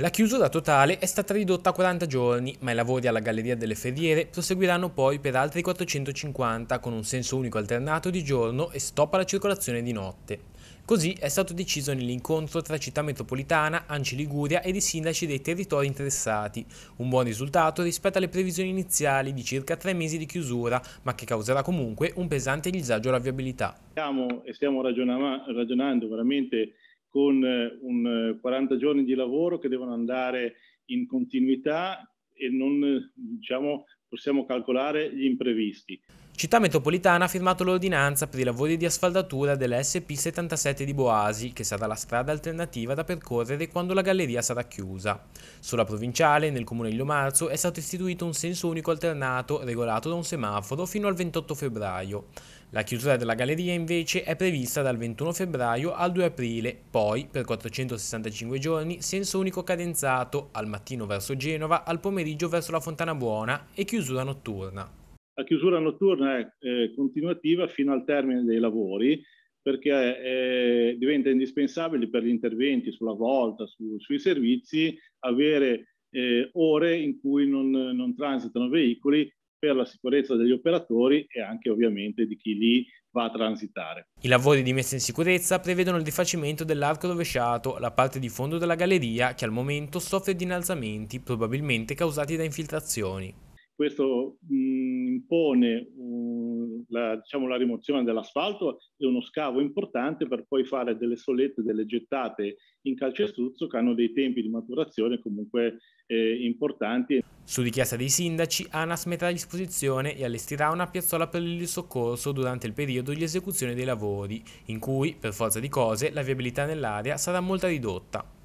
La chiusura totale è stata ridotta a 40 giorni, ma i lavori alla Galleria delle Ferriere proseguiranno poi per altri 450 con un senso unico alternato di giorno e stop alla circolazione di notte. Così è stato deciso nell'incontro tra città metropolitana, Anci Liguria ed i sindaci dei territori interessati, un buon risultato rispetto alle previsioni iniziali di circa tre mesi di chiusura, ma che causerà comunque un pesante disagio alla viabilità. Stiamo, stiamo ragionando veramente con eh, un 40 eh, giorni di lavoro che devono andare in continuità e non eh, diciamo, possiamo calcolare gli imprevisti. Città metropolitana ha firmato l'ordinanza per i lavori di asfaltatura della SP77 di Boasi, che sarà la strada alternativa da percorrere quando la galleria sarà chiusa. Sulla provinciale, nel comune di Lomarzo, è stato istituito un senso unico alternato, regolato da un semaforo, fino al 28 febbraio. La chiusura della galleria invece è prevista dal 21 febbraio al 2 aprile, poi per 465 giorni senso unico cadenzato, al mattino verso Genova, al pomeriggio verso la Fontana Buona e chiusura notturna. La chiusura notturna è eh, continuativa fino al termine dei lavori perché eh, diventa indispensabile per gli interventi sulla volta, su, sui servizi, avere eh, ore in cui non, non transitano veicoli per la sicurezza degli operatori e anche ovviamente di chi lì va a transitare. I lavori di messa in sicurezza prevedono il rifacimento dell'arco rovesciato, la parte di fondo della galleria che al momento soffre di innalzamenti probabilmente causati da infiltrazioni. Questo mh, impone uh, la, diciamo, la, rimozione dell'asfalto e uno scavo importante per poi fare delle solette, delle gettate in calcestruzzo che hanno dei tempi di maturazione comunque eh, importanti. Su richiesta dei sindaci, ANAS metterà a disposizione e allestirà una piazzola per il soccorso durante il periodo di esecuzione dei lavori, in cui, per forza di cose, la viabilità nell'area sarà molto ridotta.